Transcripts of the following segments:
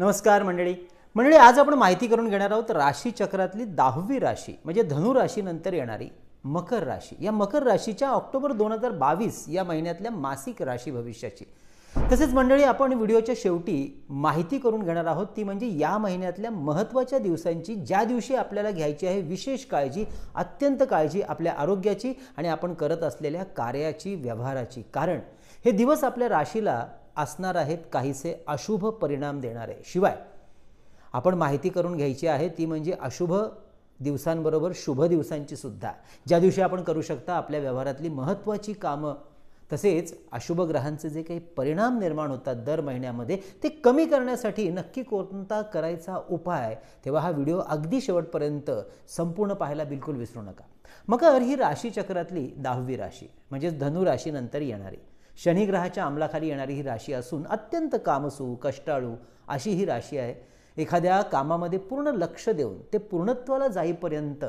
नमस्कार मंडळी मंडळी आज आपण माहिती करून घेणार आहोत राशीचक्रातली दहावी राशी म्हणजे धनुराशीनंतर येणारी मकर राशी या मकर राशीच्या ऑक्टोबर दोन हजार बावीस या महिन्यातल्या मासिक राशी भविष्याची तसेच मंडळी आपण व्हिडिओच्या शेवटी माहिती करून घेणार आहोत ती म्हणजे या महिन्यातल्या महत्त्वाच्या दिवसांची ज्या दिवशी आपल्याला घ्यायची आहे विशेष काळजी अत्यंत काळजी आपल्या आरोग्याची आणि आपण करत असलेल्या कार्याची व्यवहाराची कारण हे दिवस आपल्या राशीला असणार आहेत काहीसे अशुभ परिणाम देणारे शिवाय आपण माहिती करून घ्यायची आहे ती म्हणजे अशुभ दिवसांबरोबर शुभ दिवसांची सुद्धा ज्या दिवशी आपण करू शकता आपल्या व्यवहारातली महत्त्वाची कामं तसेच अशुभ ग्रहांचे जे काही परिणाम निर्माण होतात दर महिन्यामध्ये ते कमी करण्यासाठी नक्की कोणता करायचा उपाय तेव्हा हा व्हिडिओ अगदी शेवटपर्यंत संपूर्ण पाहायला बिलकुल विसरू नका मकर ही राशीचक्रातली दहावी राशी म्हणजेच धनुराशीनंतर येणारी शनिग्रहाच्या अंमलाखाली येणारी ही राशी असून अत्यंत कामसू कष्टाळू अशी ही राशी आहे एखाद्या कामामध्ये पूर्ण लक्ष देऊन ते पूर्णत्वाला जाईपर्यंत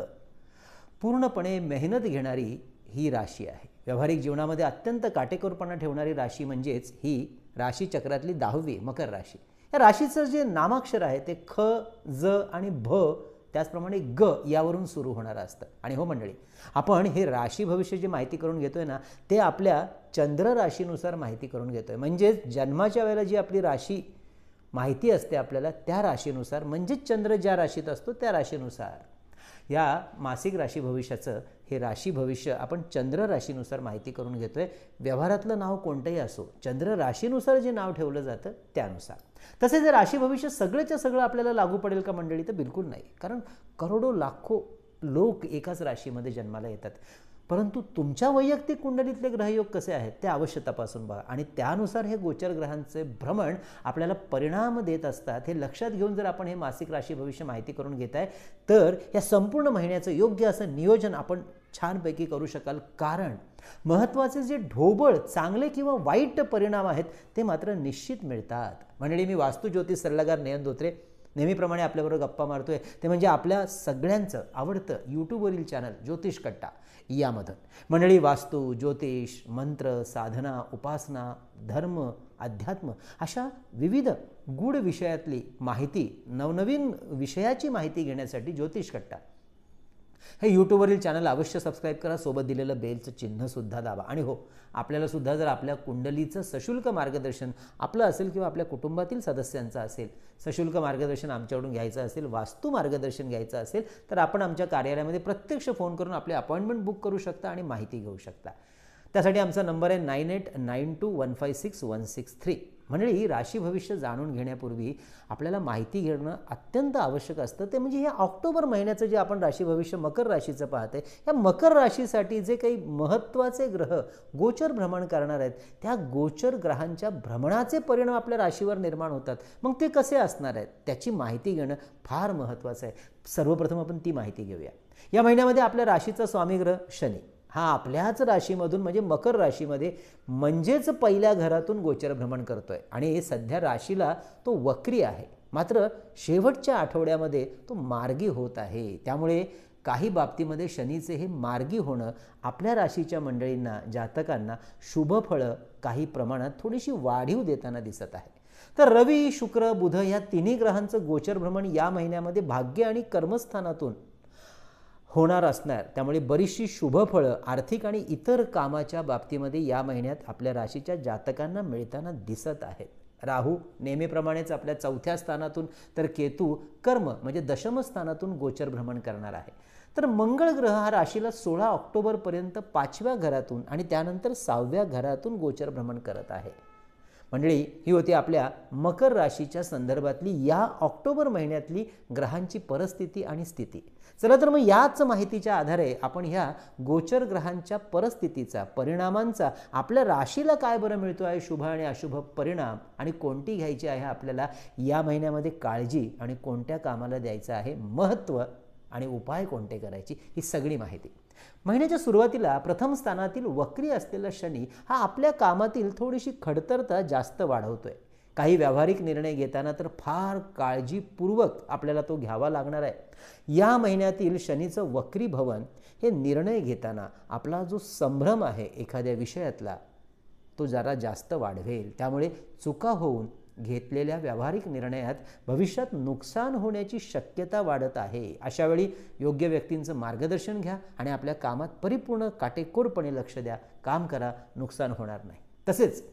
पूर्णपणे मेहनत घेणारी ही राशी आहे व्यावहारिक जीवनामध्ये अत्यंत काटेकोरपणा ठेवणारी राशी म्हणजेच ही राशी चक्रातली दहावी मकर राशी या राशीचं जे नामाक्षर आहे ते ख ज आणि भ त्याचप्रमाणे ग यावरून सुरू होणारं असतं आणि हो मंडळी आपण हे राशी भविष्य जे माहिती करून घेतो आहे ना ते आपल्या चंद्र राशीनुसार माहिती करून घेतो आहे म्हणजेच जन्माच्या वेळेला जी आपली राशी माहिती असते आपल्याला त्या राशीनुसार म्हणजेच चंद्र ज्या राशीत असतो त्या राशीनुसार या मासिक राशी भविष्याचं हे राशी भविष्य आपण चंद्र राशीनुसार माहिती करून घेतो आहे व्यवहारातलं नाव कोणतंही असो चंद्र राशीनुसार जे नाव ठेवलं जातं त्यानुसार तसे जर राशी भविष्य सगळंच्या सगळं आपल्याला लागू पडेल का मंडळी तर बिलकुल नाही कारण करोडो लाखो लोक एकाच राशीमध्ये जन्माला येतात परंतु तुमच्या वैयक्तिक कुंडलीतले ग्रहयोग कसे आहेत ते अवश्य तपासून बघा आणि त्यानुसार हे गोचर ग्रहांचे भ्रमण आपल्याला परिणाम देत असतात हे लक्षात घेऊन जर आपण हे मासिक राशी भविष्य माहिती करून घेत आहे तर या संपूर्ण महिन्याचं योग्य असं नियोजन आपण छानपैकी करू शकाल कारण महत्त्वाचे जे ढोबळ चांगले किंवा वाईट परिणाम आहेत ते मात्र निश्चित मिळतात मंडळी मी वास्तू ज्योतिष सल्लागार नयन धोत्रे नेहमीप्रमाणे आपल्याबरोबर गप्पा मारतोय ते म्हणजे आपल्या सगळ्यांचं आवडतं यूट्यूबवरील चॅनल ज्योतिष कट्टा यामधून मंडळी वास्तू ज्योतिष मंत्र साधना उपासना धर्म अध्यात्म अशा विविध गूढ विषयातली माहिती नवनवीन विषयाची माहिती घेण्यासाठी ज्योतिष कट्टा हे यूट्यूबवरील चॅनल अवश्य सबस्क्राईब करा सोबत दिलेलं बेलचं चिन्हसुद्धा दाबा आणि हो आपल्यालासुद्धा जर आपल्या कुंडलीचं सशुल्क मार्गदर्शन आपलं असेल किंवा आपल्या कुटुंबातील सदस्यांचं असेल सशुल्क मार्गदर्शन आमच्याकडून घ्यायचं असेल वास्तू मार्गदर्शन घ्यायचं असेल तर आपण आमच्या कार्यालयामध्ये प्रत्यक्ष फोन करून आपले अपॉइंटमेंट बुक करू शकता आणि माहिती घेऊ शकता त्यासाठी आमचा नंबर आहे nine eight nine two one five six one six three मंडळी म्हणजे राशी भविष्य जाणून घेण्यापूर्वी आपल्याला माहिती घेणं अत्यंत आवश्यक असतं ते म्हणजे हे ऑक्टोबर महिन्याचं जे आपण राशी भविष्य मकर राशीचं पाहते या मकर राशीसाठी जे काही महत्त्वाचे ग्रह गोचर भ्रमण करणार आहेत त्या गोचर ग्रहांच्या भ्रमणाचे परिणाम आपल्या राशीवर निर्माण होतात मग ते कसे असणार आहेत त्याची माहिती घेणं फार महत्त्वाचं आहे सर्वप्रथम आपण ती माहिती घेऊया या महिन्यामध्ये आपल्या राशीचा स्वामी ग्रह शनी हा आपल्याच राशीमधून म्हणजे मकर राशीमध्ये म्हणजेच पहिल्या घरातून गोचर भ्रमण करतोय आणि हे सध्या राशीला तो वक्री आहे मात्र शेवटच्या आठवड्यामध्ये तो मार्गी होत आहे त्यामुळे काही बाबतीमध्ये शनीचे हे मार्गी होणं आपल्या राशीच्या मंडळींना जातकांना शुभफळं काही प्रमाणात थोडीशी वाढीव देताना दिसत आहे तर रवी शुक्र बुध या तिन्ही ग्रहांचं गोचर भ्रमण या महिन्यामध्ये भाग्य आणि कर्मस्थानातून होणार असणार त्यामुळे बरीचशी शुभफळं आर्थिक आणि इतर कामाच्या बाबतीमध्ये या महिन्यात आपल्या राशीच्या जातकांना मिळताना दिसत आहेत राहू नेहमीप्रमाणेच आपल्या चौथ्या स्थानातून तर केतू कर्म म्हणजे दशम स्थानातून गोचर भ्रमण करणार आहे तर मंगळ ग्रह हा राशीला सोळा ऑक्टोबरपर्यंत पाचव्या घरातून आणि त्यानंतर सहाव्या घरातून गोचर भ्रमण करत आहे मंडळी ही होती आपल्या मकर राशीच्या संदर्भातली या ऑक्टोबर महिन्यातली ग्रहांची परिस्थिती आणि स्थिती चला तर मग याच माहितीच्या आधारे आपण ह्या गोचर ग्रहांच्या परिस्थितीचा परिणामांचा आपल्या राशीला काय बरं मिळतो आहे शुभ आणि अशुभ परिणाम आणि कोणती घ्यायची आहे आपल्याला या महिन्यामध्ये काळजी आणि कोणत्या कामाला द्यायचं आहे महत्त्व आणि उपाय कोणते करायची ही सगळी माहिती महिन्याच्या सुरुवातीला प्रथम स्थानातील वक्री असलेला शनी हा आपल्या कामातील थोडीशी खडतरता जास्त वाढवतोय काही व्यावहारिक निर्णय घेताना तर फार काळजीपूर्वक आपल्याला तो घ्यावा लागणार आहे या महिन्यातील शनीचं वक्री भवन हे निर्णय घेताना आपला जो संभ्रम आहे एखाद्या विषयातला तो जरा जास्त वाढवेल त्यामुळे चुका होऊन घेतलेल्या व्यावहारिक निर्णयात भविष्यात नुकसान होण्याची शक्यता वाढत आहे अशावेळी योग्य व्यक्तींचं मार्गदर्शन घ्या आणि आपल्या कामात परिपूर्ण काटेकोरपणे लक्ष द्या काम करा नुकसान होणार नाही तसेच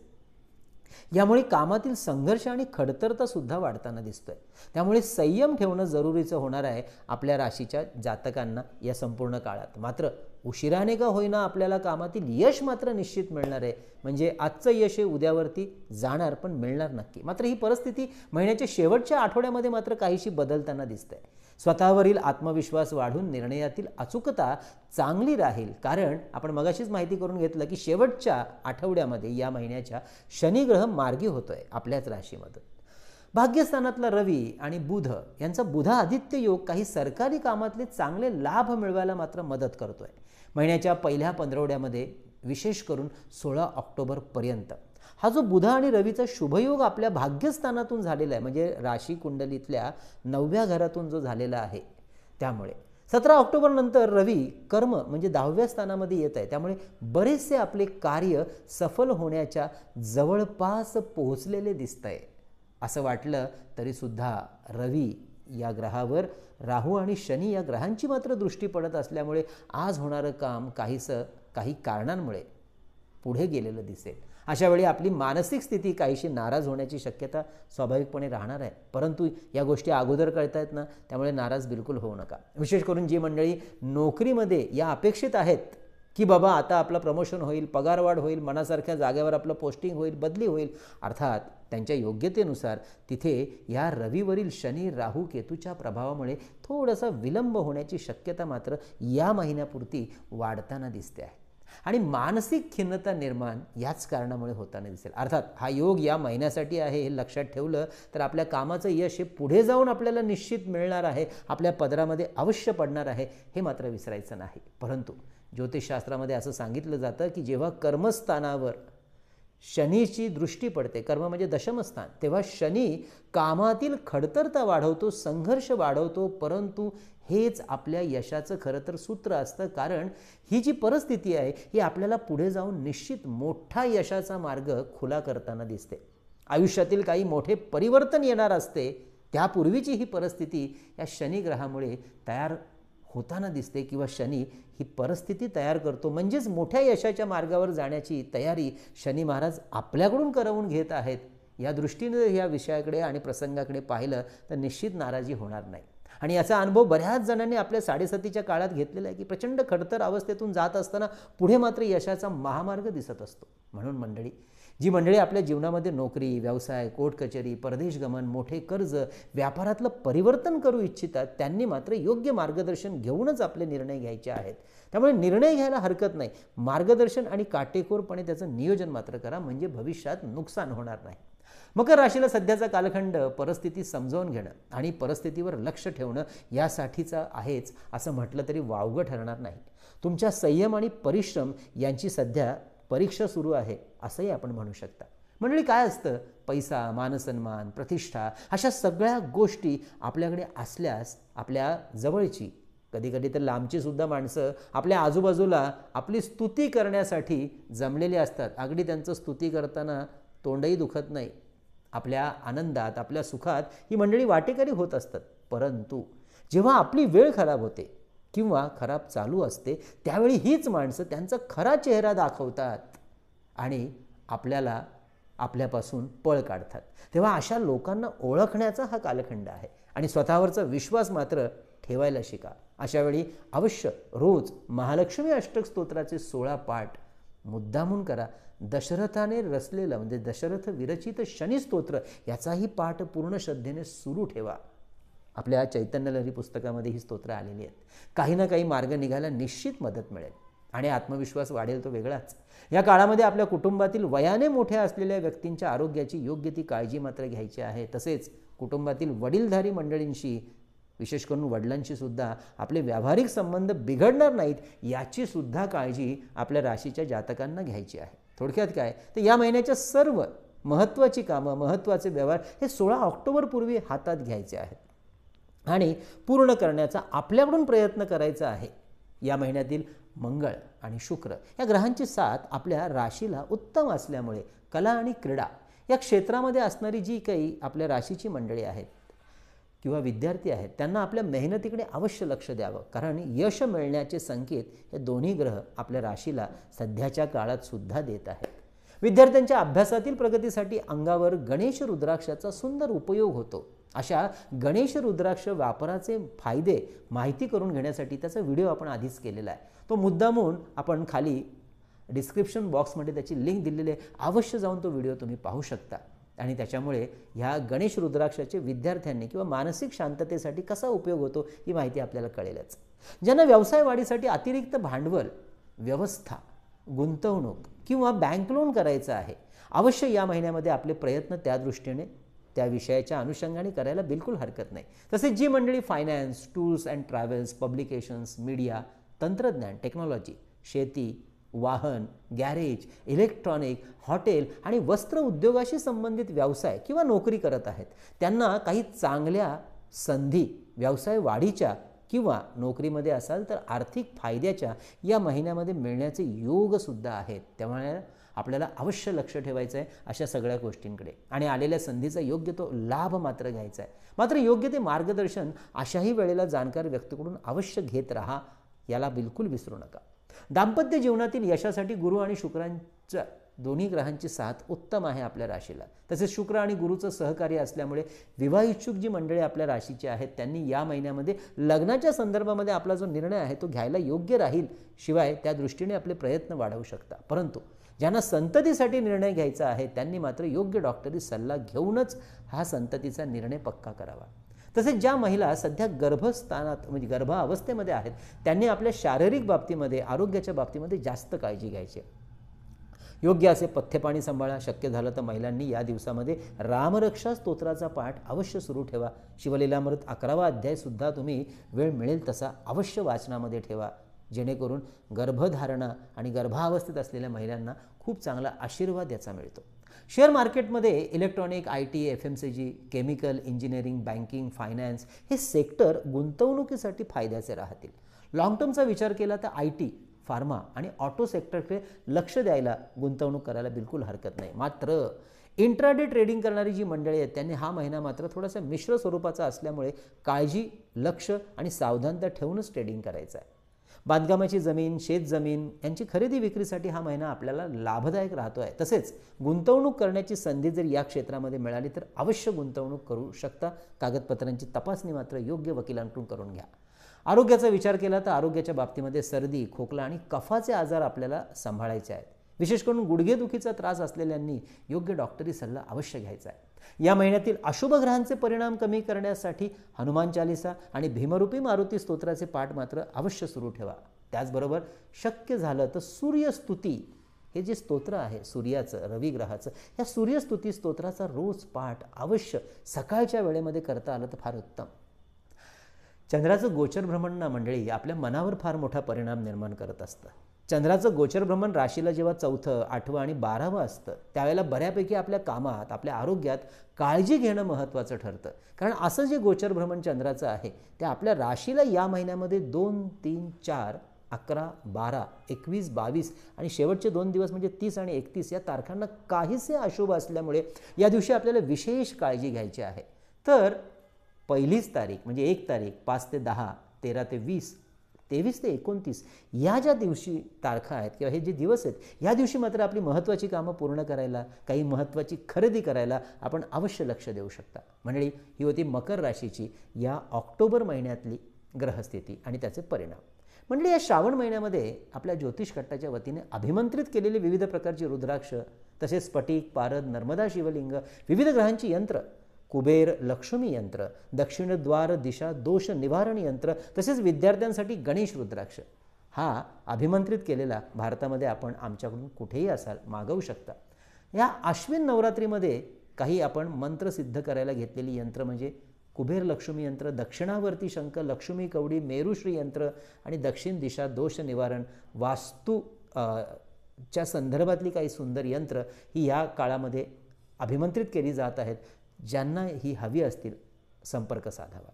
यामुळे कामातील संघर्ष आणि खडतरता सुद्धा वाढताना दिसतोय त्यामुळे संयम ठेवणं जरुरीचं होणार आहे आपल्या राशीच्या जातकांना या संपूर्ण काळात मात्र उशिराने का होईना आपल्याला कामातील यश मात्र निश्चित मिळणार आहे म्हणजे आजचं यश हे उद्यावरती जाणार पण मिळणार नक्की मात्र ही परिस्थिती महिन्याच्या शेवटच्या आठवड्यामध्ये मात्र काहीशी बदलताना दिसते स्वतःवरील आत्मविश्वास वाढून निर्णयातील अचूकता चांगली राहील कारण आपण मगाशीच माहिती करून घेतलं की शेवटच्या आठवड्यामध्ये या महिन्याच्या शनिग्रह मार्गी होतोय आपल्याच राशीमध्ये भाग्यस्थानातला रवी आणि बुध यांचा बुधा आदित्य योग काही सरकारी कामातले चांगले लाभ मिळवायला मात्र मदत करतोय महिन्याच्या पहिल्या पंधरवड्यामध्ये विशेष करून सोळा ऑक्टोबरपर्यंत हा जो बुध आणि रवीचा शुभयोग आपल्या भाग्यस्थानातून झालेला आहे म्हणजे राशी कुंडलीतल्या नवव्या घरातून जो झालेला आहे त्यामुळे सतरा ऑक्टोबरनंतर रवी कर्म म्हणजे दहाव्या स्थानामध्ये येत आहे त्यामुळे बरेचसे आपले कार्य सफल होण्याच्या जवळपास पोहोचलेले दिसत आहे असं वाटलं तरीसुद्धा रवी या ग्रहावर राहू आणि शनी या ग्रहांची मात्र दृष्टी पडत असल्यामुळे आज होणारं काम काहीसं काही कारणांमुळे पुढे गेलेलं दिसेल अशावेळी आपली मानसिक स्थिती काहीशी नाराज होण्याची शक्यता स्वाभाविकपणे राहणार आहे परंतु या गोष्टी अगोदर कळतायत ना त्यामुळे नाराज बिलकुल होऊ नका विशेष करून जी मंडळी नोकरीमध्ये या अपेक्षित आहेत की बाबा आता आपलं प्रमोशन होईल पगारवाढ होईल मनासारख्या जागेवर आपलं पोस्टिंग होईल बदली होईल अर्थात त्यांच्या योग्यतेनुसार तिथे या रविवरील शनी राहू केतूच्या प्रभावामुळे थोडासा विलंब होण्याची शक्यता मात्र या महिन्यापुरती वाढताना दिसते आहे आणि मानसिक खिन्नता निर्माण याच कारणामुळे होताना दिसेल अर्थात हा योग या महिन्यासाठी आहे हे लक्षात ठेवलं तर आपल्या कामाचं यश हे पुढे जाऊन आपल्याला निश्चित मिळणार आहे आपल्या पदरामध्ये अवश्य पडणार आहे हे मात्र विसरायचं नाही परंतु ज्योतिषशास्त्रामध्ये असं सांगितलं जातं की जेव्हा कर्मस्थानावर शनीची दृष्टी पडते कर्म म्हणजे दशमस्थान तेव्हा शनी कामातील खडतरता वाढवतो संघर्ष वाढवतो परंतु हेच आपल्या यशाचं खरं तर सूत्र असतं कारण ही जी परिस्थिती आहे ही आपल्याला पुढे जाऊन निश्चित मोठा यशाचा मार्ग खुला करताना दिसते आयुष्यातील काही मोठे परिवर्तन येणार असते त्यापूर्वीची ही परिस्थिती या शनिग्रहामुळे तयार होताना दिसते किंवा शनी ही परिस्थिती तयार करतो म्हणजेच मोठ्या यशाच्या मार्गावर जाण्याची तयारी शनी महाराज आपल्याकडून करवून घेत आहेत या दृष्टीने या विषयाकडे आणि प्रसंगाकडे पाहिलं तर निश्चित नाराजी होणार नाही आणि याचा अनुभव बऱ्याच जणांनी आपल्या साडेसातीच्या काळात घेतलेला आहे की प्रचंड खडतर अवस्थेतून जात असताना पुढे मात्र यशाचा महामार्ग दिसत असतो म्हणून मंडळी जी मंडळी आपल्या जीवनामध्ये नोकरी व्यवसाय कोर्ट कचेरी परदेशगमन मोठे कर्ज व्यापारातलं परिवर्तन करू इच्छितात त्यांनी मात्र योग्य मार्गदर्शन घेऊनच आपले निर्णय घ्यायचे आहेत त्यामुळे निर्णय घ्यायला हरकत नाही मार्गदर्शन आणि काटेकोरपणे त्याचं नियोजन मात्र करा म्हणजे भविष्यात नुकसान होणार नाही मकर राशीला सध्याचा कालखंड परिस्थिती समजावून घेणं आणि परिस्थितीवर लक्ष ठेवणं यासाठीचा आहेच असं म्हटलं तरी वावगं ठरणार नाही तुमच्या संयम आणि परिश्रम यांची सध्या परीक्षा सुरू आहे असंही आपण म्हणू शकता मंडळी काय असतं पैसा मानसन्मान प्रतिष्ठा अशा सगळ्या गोष्टी आपल्याकडे असल्यास आपल्या जवळची कधी कधी तर सुद्धा माणसं आपल्या आजूबाजूला आपली स्तुती करण्यासाठी जमलेली असतात अगदी त्यांचं स्तुती करताना तोंडही दुखत नाही आपल्या आनंदात आपल्या सुखात ही मंडळी वाटेकरी होत असतात परंतु जेव्हा आपली वेळ खराब होते किंवा खराब चालू असते त्यावेळी हीच माणसं त्यांचा खरा चेहरा दाखवतात आणि आपल्याला आपल्यापासून पळ काढतात तेव्हा अशा लोकांना ओळखण्याचा हा कालखंड आहे आणि स्वतःवरचा विश्वास मात्र ठेवायला शिका अशावेळी अवश्य रोज महालक्ष्मी अष्टक स्तोत्राचे सोळा पाठ मुद्दामून करा दशरथाने रचलेलं म्हणजे दशरथ विरचित शनिस्तोत्र याचाही पाठ पूर्ण श्रद्धेने सुरू ठेवा आपल्या चैतन्यलहरी पुस्तकामध्ये ही स्तोत्रं आलेली आहेत काही ना काही मार्ग निघायला निश्चित मदत मिळेल आणि आत्मविश्वास वाढेल तो वेगळाच या काळामध्ये आपल्या कुटुंबातील वयाने मोठ्या असलेल्या व्यक्तींच्या आरोग्याची योग्य ती काळजी मात्र घ्यायची आहे तसेच कुटुंबातील वडीलधारी मंडळींशी विशेष करून वडिलांशीसुद्धा सुद्धा आपले व्यावहारिक संबंध बिघडणार नाहीत याची सुद्धा काळजी आपल्या राशीच्या जातकांना घ्यायची आहे थोडक्यात काय तर या महिन्याच्या सर्व महत्त्वाची कामं महत्त्वाचे व्यवहार हे सोळा ऑक्टोबरपूर्वी हातात घ्यायचे आहेत आणि पूर्ण करण्याचा आपल्याकडून प्रयत्न करायचा आहे या महिन्यातील मंगळ आणि शुक्र या ग्रहांची साथ आपल्या राशीला उत्तम असल्यामुळे कला आणि क्रीडा या क्षेत्रामध्ये असणारी जी काही आपल्या राशीची मंडळी आहेत किंवा विद्यार्थी आहेत त्यांना आपल्या मेहनतीकडे अवश्य लक्ष द्यावं कारण यश मिळण्याचे संकेत हे दोन्ही ग्रह आपल्या राशीला सध्याच्या काळात सुद्धा देत आहेत विद्यार्थ्यांच्या अभ्यासातील प्रगतीसाठी अंगावर गणेश रुद्राक्षाचा सुंदर उपयोग होतो अशा गणेश रुद्राक्ष वापराचे फायदे माहिती करून घेण्यासाठी त्याचा व्हिडिओ आपण आधीच केलेला आहे तो मुद्दामून आपण खाली डिस्क्रिप्शन बॉक्समध्ये त्याची लिंक दिलेली आहे अवश्य जाऊन तो व्हिडिओ तुम्ही पाहू शकता आणि त्याच्यामुळे ह्या गणेश रुद्राक्षाचे विद्यार्थ्यांनी किंवा मानसिक शांततेसाठी कसा उपयोग होतो ही माहिती आपल्याला कळेलच ज्यांना व्यवसाय वाढीसाठी अतिरिक्त भांडवल व्यवस्था गुंतवणूक किंवा बँक लोन करायचं आहे अवश्य या महिन्यामध्ये आपले प्रयत्न त्या दृष्टीने त्या विषयाच्या अनुषंगाने करायला बिलकुल हरकत नाही तसेच जी मंडळी finance tours and travels publications media तंत्रज्ञान टेक्नॉलॉजी शेती वाहन गॅरेज इलेक्ट्रॉनिक हॉटेल आणि वस्त्र उद्योगाशी संबंधित व्यवसाय किंवा नोकरी करत आहेत त्यांना काही चांगल्या संधी व्यवसाय वाढीच्या किंवा नोकरीमध्ये असाल तर आर्थिक फायद्याच्या या महिन्यामध्ये मिळण्याचे योगसुद्धा आहेत त्यामुळे आपल्याला अवश्य लक्ष ठेवायचं आहे अशा सगळ्या गोष्टींकडे आणि आलेल्या संधीचा योग्य तो लाभ मात्र घ्यायचा आहे मात्र योग्य ते मार्गदर्शन अशाही वेळेला जाणकार व्यक्तीकडून अवश्य घेत राहा याला बिलकुल विसरू नका दाम्पत्य जीवनातील यशासाठी गुरु आणि शुक्रांच्या दोन्ही ग्रहांची साथ उत्तम आहे आपल्या राशीला तसेच शुक्र आणि गुरुचं सहकार्य असल्यामुळे विवाह इच्छुक जी मंडळी आपल्या राशीची आहेत त्यांनी या महिन्यामध्ये लग्नाच्या संदर्भामध्ये आपला जो निर्णय आहे तो घ्यायला योग्य राहील शिवाय त्या दृष्टीने आपले प्रयत्न वाढवू शकता परंतु ज्यांना संततीसाठी निर्णय घ्यायचा आहे त्यांनी मात्र योग्य डॉक्टरी सल्ला घेऊनच हा संततीचा निर्णय पक्का करावा तसेच ज्या महिला सध्या गर्भस्थानात म्हणजे गर्भावस्थेमध्ये आहेत त्यांनी आपल्या शारीरिक बाबतीमध्ये आरोग्याच्या बाबतीमध्ये जास्त काळजी घ्यायची योग्य असे पथ्यपाणी सांभाळा शक्य झालं तर महिलांनी या दिवसामध्ये रामरक्षा स्तोत्राचा पाठ अवश्य सुरू ठेवा शिवलीलामृत अकरावा अध्यायसुद्धा तुम्ही वेळ मिळेल तसा अवश्य वाचनामध्ये ठेवा जेणेकरून गर्भधारणा आणि गर्भावस्थेत असलेल्या महिलांना खूप चांगला आशीर्वाद याचा मिळतो शेअर मार्केटमध्ये electronic I T F M C G chemical engineering banking finance हे सेक्टर गुंतवणुकीसाठी फायद्याचे राहतील लाँग टर्मचा विचार केला तर आय टी फार्मा आणि ऑटो सेक्टरकडे लक्ष द्यायला गुंतवणूक करायला बिलकुल हरकत नाही मात्र इंट्राडे ट्रेडिंग करणारी जी मंडळी आहेत त्यांनी हा महिना मात्र थोडासा मिश्र स्वरूपाचा असल्यामुळे काळजी लक्ष आणि सावधानता ठेवूनच ट्रेडिंग करायचं आहे बांधकामाची जमीन शेतजमीन यांची खरेदी विक्रीसाठी हा महिना आपल्याला लाभदायक राहतो आहे तसेच गुंतवणूक करण्याची संधी जर या क्षेत्रामध्ये मिळाली तर अवश्य गुंतवणूक करू शकता कागदपत्रांची तपासणी मात्र योग्य वकिलांकडून करून घ्या आरोग्याचा विचार केला तर आरोग्याच्या बाबतीमध्ये सर्दी खोकला आणि कफाचे आजार आपल्याला सांभाळायचे आहेत विशेष करून गुडघेदुखीचा त्रास असलेल्यांनी योग्य डॉक्टरी सल्ला अवश्य घ्यायचा आहे या महिन्यातील अशुभ ग्रहांचे परिणाम कमी करण्यासाठी हनुमान चालिसा आणि भीमरूपी मारुती स्तोत्राचे पाठ मात्र अवश्य सुरू ठेवा त्याचबरोबर शक्य झालं तर सूर्यस्तुती हे जे स्तोत्र आहे सूर्याचं रविग्रहाचं या सूर्यस्तुती स्तोत्राचा रोज पाठ अवश्य सकाळच्या वेळेमध्ये करता आलं तर फार उत्तम चंद्राचं गोचर भ्रमण मंडळी आपल्या मनावर फार मोठा परिणाम निर्माण करत असतं चंद्राचं गोचर भ्रमण राशीला जेव्हा चौथं आठवं आणि बारावं असतं त्यावेळेला बऱ्यापैकी आपल्या कामात आपल्या आरोग्यात काळजी घेणं महत्त्वाचं ठरतं कारण असं जे गोचर भ्रमण चंद्राचं आहे ते आपल्या राशीला या महिन्यामध्ये दोन तीन चार अकरा बारा एकवीस बावीस आणि शेवटचे दोन दिवस म्हणजे तीस आणि एकतीस या तारखांना काहीसे अशुभ असल्यामुळे या दिवशी आपल्याला विशेष काळजी घ्यायची आहे तर पहिलीच तारीख म्हणजे एक तारीख पाच ते दहा तेरा ते वीस तेवीस ते एकोणतीस या ज्या दिवशी तारखा आहेत किंवा हे जे दिवस आहेत या दिवशी मात्र आपली महत्त्वाची कामं पूर्ण करायला काही महत्त्वाची खरेदी करायला आपण अवश्य लक्ष देऊ शकता मंडळी ही होती मकर राशीची या ऑक्टोबर महिन्यातली ग्रहस्थिती आणि त्याचे परिणाम म्हणजे या श्रावण महिन्यामध्ये आपल्या ज्योतिष कट्टाच्या वतीने अभिमंत्रित केलेली विविध प्रकारची रुद्राक्ष तसेच स्फटिक पारद नर्मदा शिवलिंग विविध ग्रहांची यंत्र कुबेर लक्ष्मी यंत्र दक्षिणद्वार दिशा दोष निवारण यंत्र तसेच विद्यार्थ्यांसाठी गणेश रुद्राक्ष हा अभिमंत्रित केलेला भारतामध्ये आपण आमच्याकडून कुठेही असाल मागवू शकता या आश्विन नवरात्रीमध्ये काही आपण मंत्र सिद्ध करायला घेतलेली यंत्र म्हणजे कुबेर लक्ष्मी यंत्र दक्षिणावर्ती शंख लक्ष्मी कवडी मेरुश्री यंत्र आणि दक्षिण दिशा दोष निवारण वास्तू च्या संदर्भातली काही सुंदर यंत्र ही या काळामध्ये अभिमंत्रित केली जात आहेत ज्यांना ही हवी असतील संपर्क साधावा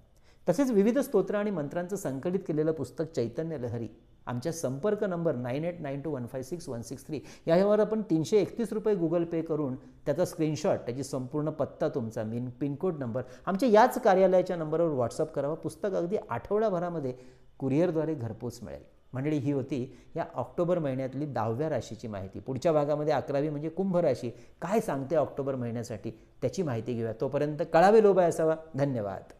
तसेच विविध स्तोत्र आणि मंत्रांचं संकलित केलेलं पुस्तक चैतन्य लहरी आमच्या संपर्क number nine eight nine two one five six one six three यावर आपण तीनशे एकतीस रुपये गुगल पे करून त्याचा स्क्रीनशॉट त्याची संपूर्ण पत्ता तुमचा मिन पिनकोड नंबर आमच्या याच कार्यालयाच्या नंबरवर व्हॉट्सअप करावा पुस्तक अगदी आठवड्याभरामध्ये कुरिअरद्वारे घरपोच मिळेल मंडळी ही होती या ऑक्टोबर महिन्यातली दहाव्या राशीची माहिती पुढच्या भागामध्ये अकरावी म्हणजे कुंभ राशी काय सांगते ऑक्टोबर महिन्यासाठी त्याची माहिती घेऊया तोपर्यंत कळावे लोबाय असावा धन्यवाद